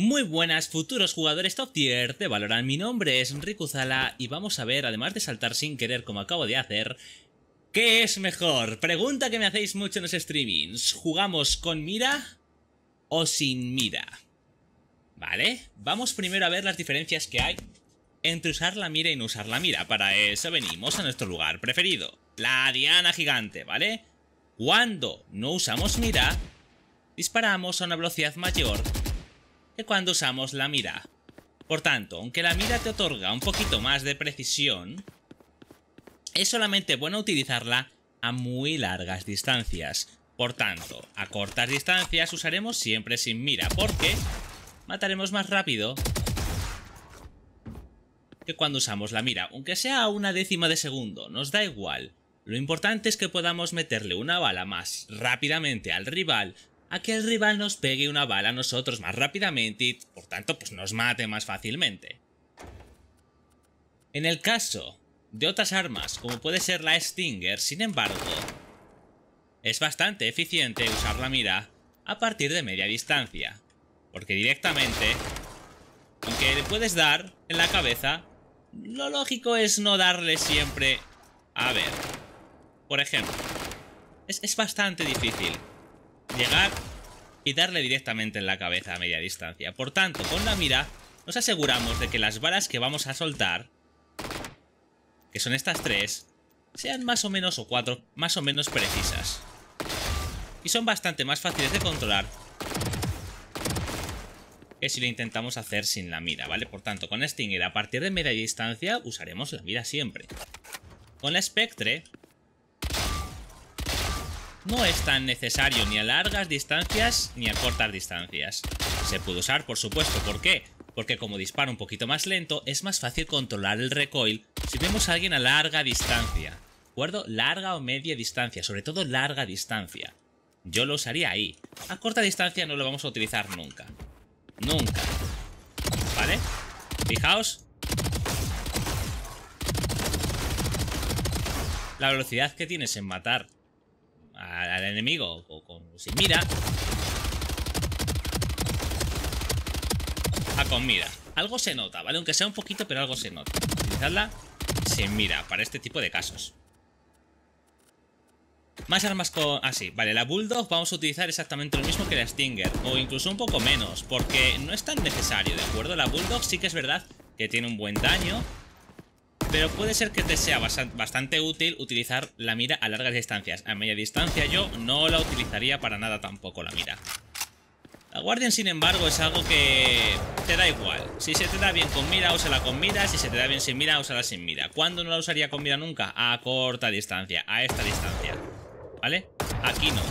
Muy buenas futuros jugadores top tier de Valorant, mi nombre es Enrico Zala y vamos a ver, además de saltar sin querer como acabo de hacer, ¿qué es mejor? Pregunta que me hacéis mucho en los streamings, ¿jugamos con mira o sin mira? ¿Vale? Vamos primero a ver las diferencias que hay entre usar la mira y no usar la mira, para eso venimos a nuestro lugar preferido, la diana gigante, ¿vale? Cuando no usamos mira, disparamos a una velocidad mayor que cuando usamos la mira. Por tanto, aunque la mira te otorga un poquito más de precisión, es solamente bueno utilizarla a muy largas distancias. Por tanto, a cortas distancias usaremos siempre sin mira, porque mataremos más rápido que cuando usamos la mira, aunque sea a una décima de segundo, nos da igual. Lo importante es que podamos meterle una bala más rápidamente al rival a que el rival nos pegue una bala a nosotros más rápidamente y por tanto pues nos mate más fácilmente. En el caso de otras armas como puede ser la Stinger, sin embargo, es bastante eficiente usar la mira a partir de media distancia, porque directamente, aunque le puedes dar en la cabeza, lo lógico es no darle siempre... A ver, por ejemplo, es, es bastante difícil llegar, y darle directamente en la cabeza a media distancia. Por tanto, con la mira nos aseguramos de que las balas que vamos a soltar, que son estas tres, sean más o menos o cuatro, más o menos precisas. Y son bastante más fáciles de controlar que si lo intentamos hacer sin la mira, ¿vale? Por tanto, con Stinger a partir de media distancia usaremos la mira siempre. Con la Spectre no es tan necesario ni a largas distancias ni a cortas distancias. Se puede usar, por supuesto, ¿por qué? Porque como dispara un poquito más lento, es más fácil controlar el recoil si vemos a alguien a larga distancia. ¿De acuerdo? Larga o media distancia, sobre todo larga distancia. Yo lo usaría ahí. A corta distancia no lo vamos a utilizar nunca. Nunca. ¿Vale? Fijaos, la velocidad que tienes en matar al enemigo o con, sin mira a ah, con mira. Algo se nota, ¿vale? Aunque sea un poquito, pero algo se nota. Utilizarla sin mira para este tipo de casos. Más armas con... ah sí vale, la Bulldog vamos a utilizar exactamente lo mismo que la Stinger O incluso un poco menos, porque no es tan necesario, ¿de acuerdo? La Bulldog sí que es verdad que tiene un buen daño pero puede ser que te sea bastante útil utilizar la mira a largas distancias. A media distancia yo no la utilizaría para nada tampoco la mira. La Guardian, sin embargo, es algo que te da igual. Si se te da bien con mira, úsala con mira. Si se te da bien sin mira, úsala sin mira. ¿Cuándo no la usaría con mira nunca? A corta distancia, a esta distancia. ¿Vale? Aquí no.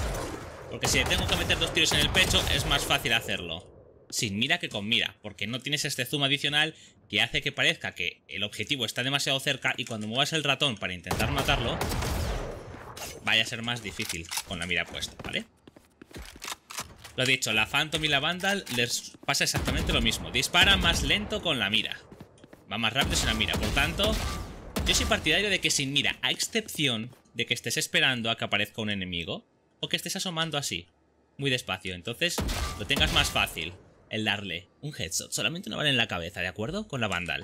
Porque si le tengo que meter dos tiros en el pecho, es más fácil hacerlo sin mira que con mira, porque no tienes este zoom adicional que hace que parezca que el objetivo está demasiado cerca y cuando muevas el ratón para intentar matarlo, vaya a ser más difícil con la mira puesta, ¿vale? Lo dicho, la Phantom y la Vandal les pasa exactamente lo mismo. Dispara más lento con la mira. Va más rápido sin la mira. Por tanto, yo soy partidario de que sin mira, a excepción de que estés esperando a que aparezca un enemigo o que estés asomando así, muy despacio. Entonces, lo tengas más fácil el darle un headshot, solamente una bala en la cabeza, ¿de acuerdo? Con la Vandal.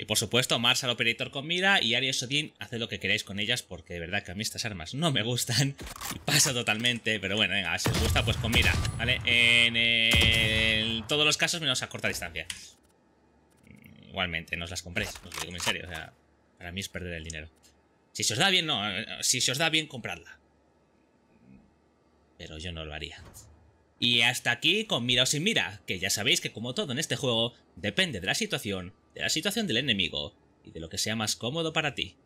Y por supuesto, al Operator con mira y Aries Odin, haced lo que queráis con ellas porque de verdad que a mí estas armas no me gustan. Y pasa totalmente, pero bueno, venga, si os gusta, pues con mira, ¿vale? En, todos los casos menos a corta distancia. Igualmente, no os las compréis, os lo digo en serio, o sea, para mí es perder el dinero. Si se os da bien, no, eh, si se os da bien, compradla. Pero yo no lo haría. Y hasta aquí con mira o sin mira, que ya sabéis que como todo en este juego, depende de la situación, de la situación del enemigo y de lo que sea más cómodo para ti.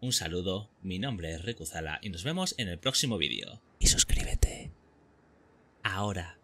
Un saludo, mi nombre es Rekuzala y nos vemos en el próximo vídeo. Y suscríbete. Ahora.